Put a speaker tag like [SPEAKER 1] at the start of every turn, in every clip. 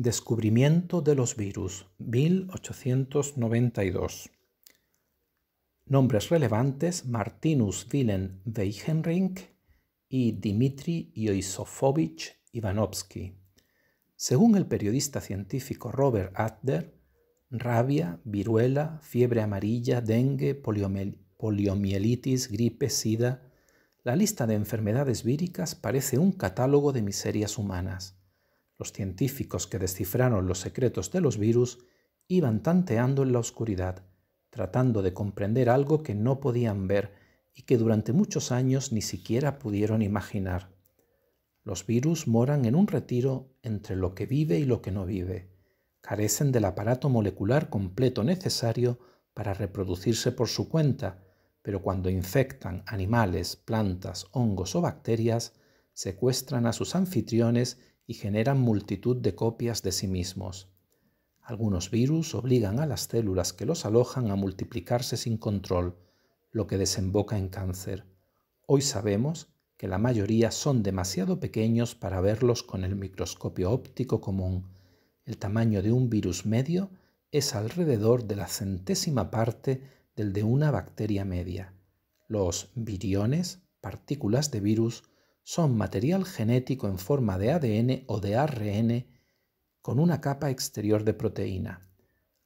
[SPEAKER 1] Descubrimiento de los virus, 1892. Nombres relevantes: Martinus Wilhelm Weichenrink y Dmitri Yoisofovich Ivanovsky. Según el periodista científico Robert Adler, rabia, viruela, fiebre amarilla, dengue, poliomielitis, gripe, sida. La lista de enfermedades víricas parece un catálogo de miserias humanas. Los científicos que descifraron los secretos de los virus iban tanteando en la oscuridad, tratando de comprender algo que no podían ver y que durante muchos años ni siquiera pudieron imaginar. Los virus moran en un retiro entre lo que vive y lo que no vive. Carecen del aparato molecular completo necesario para reproducirse por su cuenta, pero cuando infectan animales, plantas, hongos o bacterias, secuestran a sus anfitriones y generan multitud de copias de sí mismos. Algunos virus obligan a las células que los alojan a multiplicarse sin control, lo que desemboca en cáncer. Hoy sabemos que la mayoría son demasiado pequeños para verlos con el microscopio óptico común. El tamaño de un virus medio es alrededor de la centésima parte del de una bacteria media. Los viriones, partículas de virus, son material genético en forma de ADN o de ARN con una capa exterior de proteína.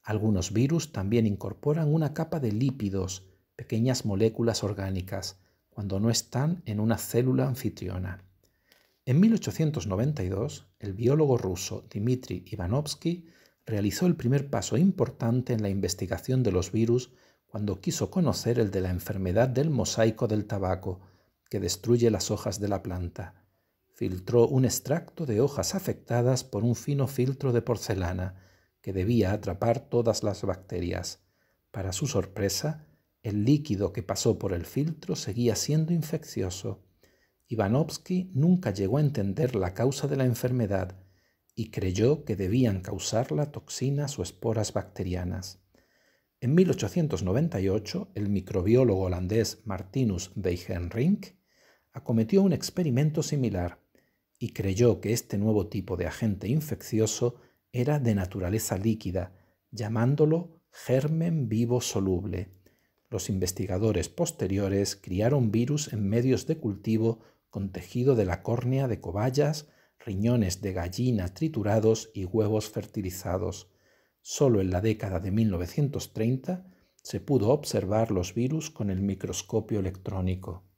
[SPEAKER 1] Algunos virus también incorporan una capa de lípidos, pequeñas moléculas orgánicas, cuando no están en una célula anfitriona. En 1892, el biólogo ruso Dmitry Ivanovsky realizó el primer paso importante en la investigación de los virus cuando quiso conocer el de la enfermedad del mosaico del tabaco, que destruye las hojas de la planta. Filtró un extracto de hojas afectadas por un fino filtro de porcelana que debía atrapar todas las bacterias. Para su sorpresa, el líquido que pasó por el filtro seguía siendo infeccioso. Ivanovsky nunca llegó a entender la causa de la enfermedad y creyó que debían causarla toxinas o esporas bacterianas. En 1898, el microbiólogo holandés Martinus Weihenrink acometió un experimento similar y creyó que este nuevo tipo de agente infeccioso era de naturaleza líquida, llamándolo germen vivo soluble. Los investigadores posteriores criaron virus en medios de cultivo con tejido de la córnea de cobayas, riñones de gallina triturados y huevos fertilizados. Solo en la década de 1930 se pudo observar los virus con el microscopio electrónico.